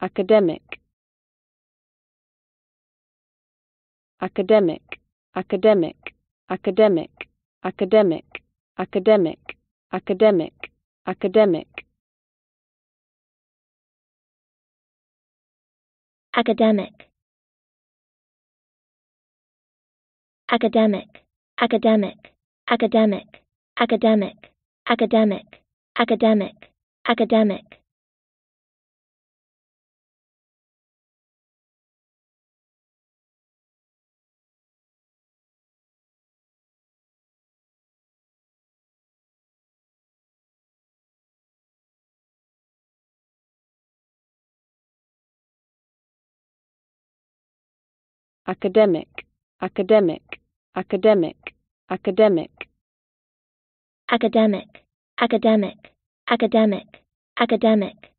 academic academic academic academic academic academic academic academic academic academic academic academic academic academic academic academic academic, academic, academic, academic. Academic, academic, academic, academic.